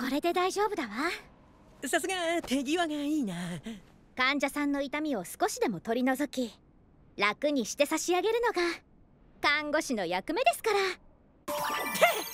これで大丈夫だわさすが手際がいいな患者さんの痛みを少しでも取り除き楽にして差し上げるのが看護師の役目ですから